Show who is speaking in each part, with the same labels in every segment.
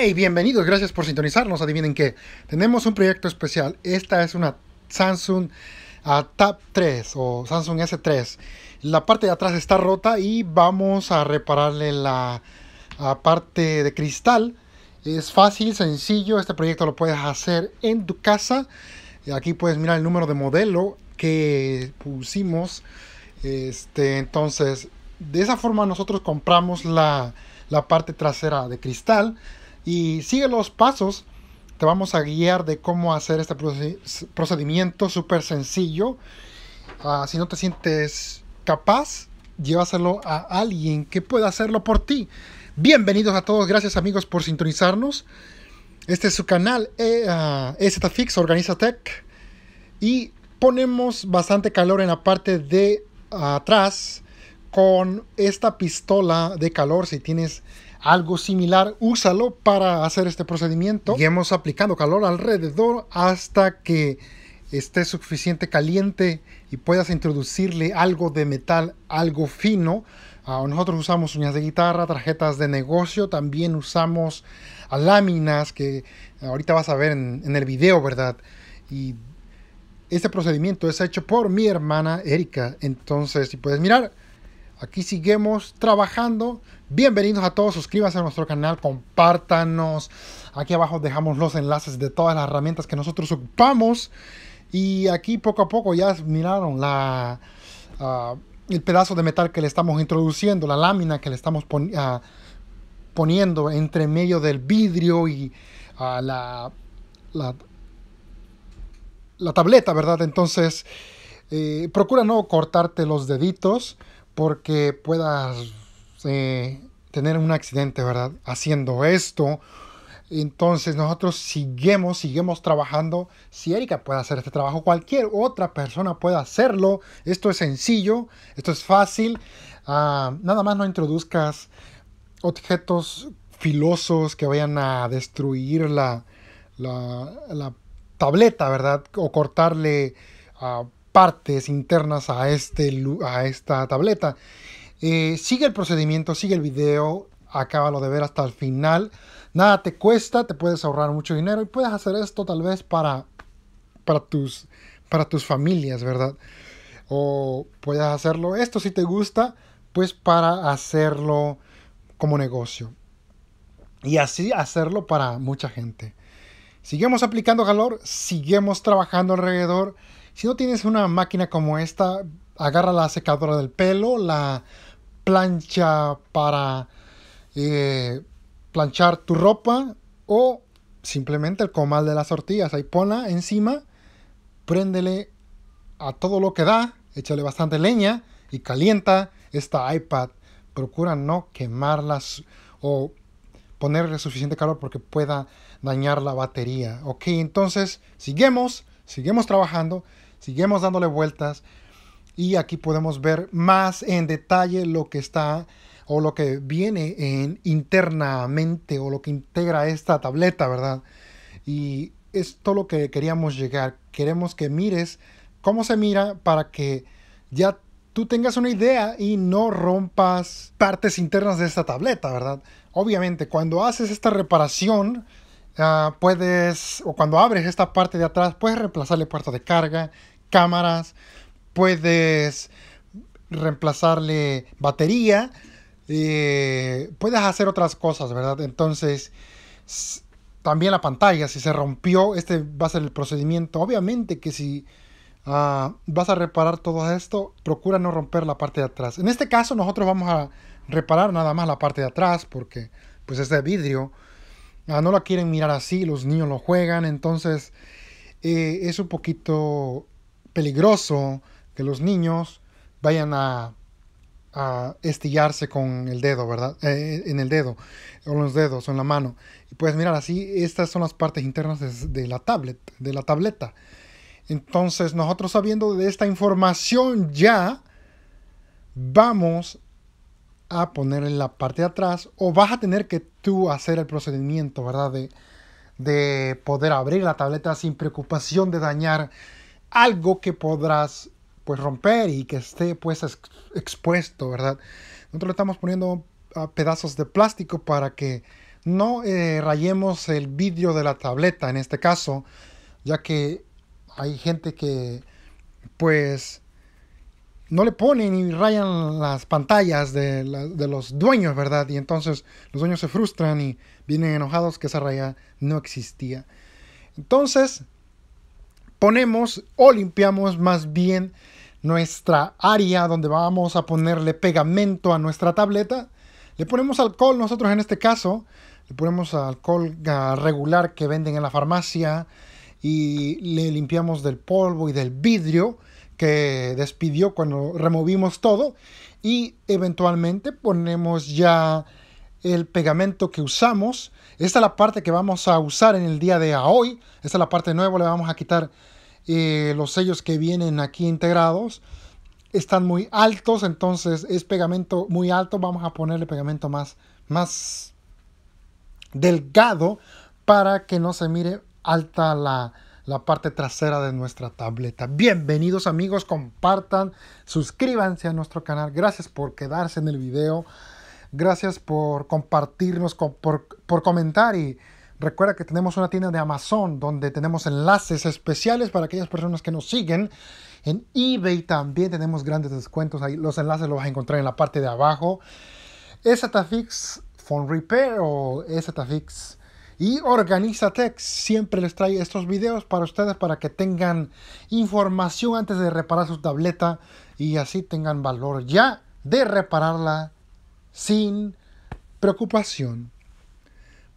Speaker 1: Hey, bienvenidos, gracias por sintonizarnos. Adivinen qué, tenemos un proyecto especial. Esta es una Samsung ah, Tab 3 o Samsung S3. La parte de atrás está rota y vamos a repararle la, ah, parte de cristal. Es fácil, sencillo. Este proyecto lo puedes hacer en tu casa. Aquí puedes mirar el número de modelo que pusimos. Este, entonces, de esa forma nosotros compramos la, la parte trasera de cristal y sigue los pasos. Te vamos a guiar de cómo hacer este procedimiento súper sencillo. Ah, si no te sientes capaz, llévaselo a alguien que pueda hacerlo por ti. Bienvenidos a todos, gracias amigos por sintonizarnos. Este es su canal eh, uh, Fix. Organiza Tech y ponemos bastante calor en la parte de atrás con esta pistola de calor, si tienes algo similar, úsalo para hacer este procedimiento. Y hemos aplicando calor alrededor hasta que esté suficiente caliente y puedas introducirle algo de metal, algo fino. Ah, nosotros usamos uñas de guitarra, tarjetas de negocio, también usamos láminas que ahorita vas a ver en, en el video, ¿verdad? Y este procedimiento es hecho por mi hermana Erika. Entonces, si puedes mirar, Aquí seguimos trabajando. Bienvenidos a todos, suscríbanse a nuestro canal, compártanos. Aquí abajo dejamos los enlaces de todas las herramientas que nosotros ocupamos. Y aquí poco a poco ya miraron la, ah, el pedazo de metal que le estamos introduciendo, la lámina que le estamos ah, poniendo entre medio del vidrio y ah, la, la, tableta, ¿verdad? Entonces, eh, procura no cortarte los deditos porque puedas eh, tener un accidente, ¿verdad? Haciendo esto. Entonces nosotros seguimos, seguimos trabajando. Si Erika puede hacer este trabajo, cualquier otra persona puede hacerlo. Esto es sencillo, esto es fácil. Ah, nada más no introduzcas objetos filosos que vayan a destruir la, tableta, ¿verdad? O cortarle a ah, partes internas a, este, a esta tableta. Eh, sigue el procedimiento, sigue el video, acábalo de ver hasta el final. Nada te cuesta, te puedes ahorrar mucho dinero y puedes hacer esto tal vez para, para, tus, para tus familias, ¿verdad? O puedes hacerlo, esto si te gusta, pues para hacerlo como negocio. Y así hacerlo para mucha gente. seguimos aplicando calor, seguimos trabajando alrededor si no tienes una máquina como esta, agarra la secadora del pelo, la plancha para eh, planchar tu ropa o simplemente el comal de las tortillas. Ahí ponla encima, préndele a todo lo que da, échale bastante leña y calienta esta iPad. Procura no quemarlas o ponerle suficiente calor porque pueda dañar la batería. Ok, entonces seguimos seguimos trabajando. Seguimos dándole vueltas y aquí podemos ver más en detalle lo que está o lo que viene en internamente o lo que integra esta tableta, ¿verdad? Y es lo que queríamos llegar. Queremos que mires cómo se mira para que ya tú tengas una idea y no rompas partes internas de esta tableta, ¿verdad? Obviamente, cuando haces esta reparación, Ah, puedes, o cuando abres esta parte de atrás, puedes reemplazarle puertas de carga, cámaras, puedes reemplazarle batería, eh, puedes hacer otras cosas, ¿verdad? Entonces, también la pantalla, si se rompió, este va a ser el procedimiento. Obviamente que si ah, vas a reparar todo esto, procura no romper la parte de atrás. En este caso, nosotros vamos a reparar nada más la parte de atrás, porque pues es de vidrio Ah, no la quieren mirar así, los niños lo juegan, entonces eh, es un poquito peligroso que los niños vayan a, estillarse con el dedo, ¿verdad? Eh, eh, en el dedo, o los dedos, o en la mano. Y puedes mirar así, estas son las partes internas de, la tablet, de la tableta. Entonces, nosotros sabiendo de esta información ya, vamos a poner en la parte de atrás o vas a tener que tú hacer el procedimiento, ¿verdad? De, poder abrir la tableta sin preocupación de dañar algo que podrás pues romper y que esté pues expuesto, ¿verdad? Nosotros le estamos poniendo pedazos de plástico para que no eh, rayemos el vidrio de la tableta en este caso, ya que hay gente que pues no le ponen y rayan las pantallas de, los dueños, ¿verdad? Y entonces los dueños se frustran y vienen enojados que esa raya no existía. Entonces ponemos o limpiamos más bien nuestra área donde vamos a ponerle pegamento a nuestra tableta. Le ponemos alcohol, nosotros en este caso, le ponemos alcohol regular que venden en la farmacia y le limpiamos del polvo y del vidrio que despidió cuando removimos todo y eventualmente ponemos ya el pegamento que usamos. Esta es la parte que vamos a usar en el día de hoy. Esta es la parte nueva, le vamos a quitar eh, los sellos que vienen aquí integrados. Están muy altos, entonces es pegamento muy alto. Vamos a ponerle pegamento más, más delgado para que no se mire alta la, la parte trasera de nuestra tableta. Bienvenidos amigos, compartan, suscríbanse a nuestro canal. Gracias por quedarse en el video. Gracias por compartirnos, por, comentar y recuerda que tenemos una tienda de Amazon donde tenemos enlaces especiales para aquellas personas que nos siguen. En eBay también tenemos grandes descuentos. Ahí los enlaces los vas a encontrar en la parte de abajo. Tafix Phone Repair o Repair y Organizatex siempre les trae estos videos para ustedes para que tengan información antes de reparar su tableta y así tengan valor ya de repararla sin preocupación.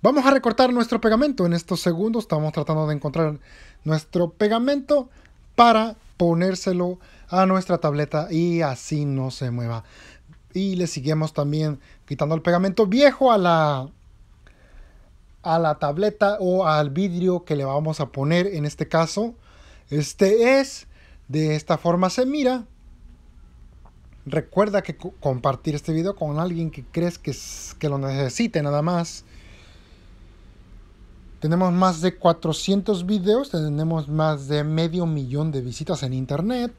Speaker 1: Vamos a recortar nuestro pegamento. En estos segundos estamos tratando de encontrar nuestro pegamento para ponérselo a nuestra tableta y así no se mueva. Y le seguimos también quitando el pegamento viejo a la a la tableta o al vidrio que le vamos a poner en este caso este es de esta forma se mira recuerda que compartir este video con alguien que crees que, que lo necesite nada más tenemos más de 400 videos tenemos más de medio millón de visitas en internet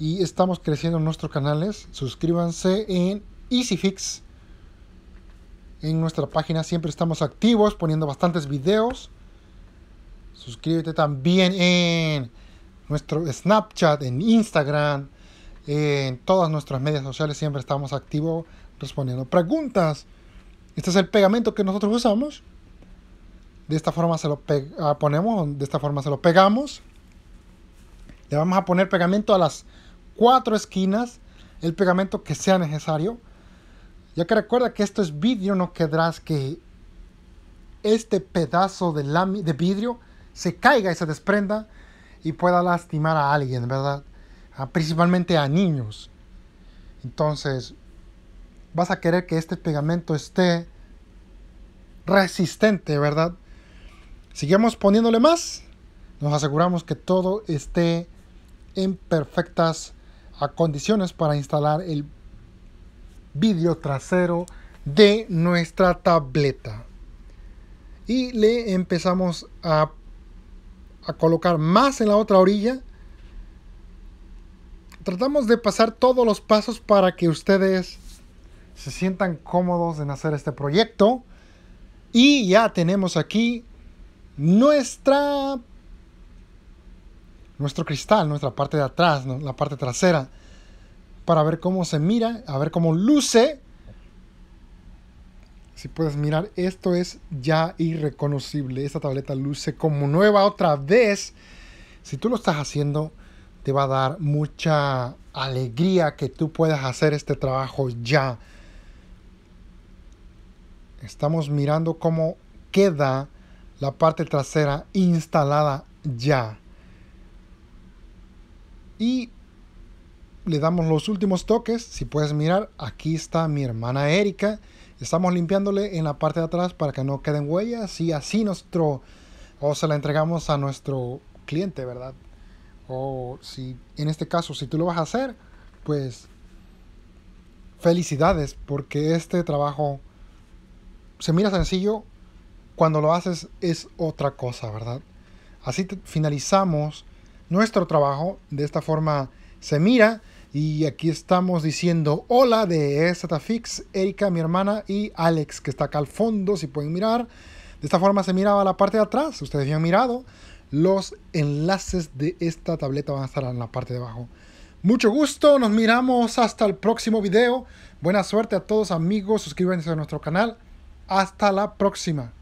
Speaker 1: y estamos creciendo nuestros canales suscríbanse en EasyFix en nuestra página. Siempre estamos activos poniendo bastantes videos. Suscríbete también en nuestro Snapchat, en Instagram, en todas nuestras medias sociales. Siempre estamos activos respondiendo preguntas. Este es el pegamento que nosotros usamos. De esta forma se lo ah, ponemos, de esta forma se lo pegamos. Le vamos a poner pegamento a las cuatro esquinas, el pegamento que sea necesario. Ya que recuerda que esto es vidrio, no querrás que este pedazo de, de vidrio se caiga y se desprenda y pueda lastimar a alguien, ¿verdad? principalmente a niños. Entonces, vas a querer que este pegamento esté resistente, ¿verdad? Sigamos poniéndole más. Nos aseguramos que todo esté en perfectas condiciones para instalar el Vídeo trasero de nuestra tableta. Y le empezamos a, a colocar más en la otra orilla. Tratamos de pasar todos los pasos para que ustedes se sientan cómodos en hacer este proyecto. Y ya tenemos aquí nuestra nuestro cristal, nuestra parte de atrás, la parte trasera para ver cómo se mira, a ver cómo luce. Si puedes mirar, esto es ya irreconocible. Esta tableta luce como nueva otra vez. Si tú lo estás haciendo, te va a dar mucha alegría que tú puedas hacer este trabajo ya. Estamos mirando cómo queda la parte trasera instalada ya. Y le damos los últimos toques. Si puedes mirar, aquí está mi hermana Erika. Estamos limpiándole en la parte de atrás para que no queden huellas y así nuestro o se la entregamos a nuestro cliente, ¿verdad? O si en este caso si tú lo vas a hacer, pues felicidades porque este trabajo se mira sencillo, cuando lo haces es otra cosa, ¿verdad? Así finalizamos nuestro trabajo, de esta forma se mira y aquí estamos diciendo hola de Satafix, Erika, mi hermana, y Alex, que está acá al fondo, si pueden mirar. De esta forma se miraba la parte de atrás, ustedes habían mirado. Los enlaces de esta tableta van a estar en la parte de abajo. Mucho gusto, nos miramos hasta el próximo video. Buena suerte a todos amigos, suscríbanse a nuestro canal. Hasta la próxima.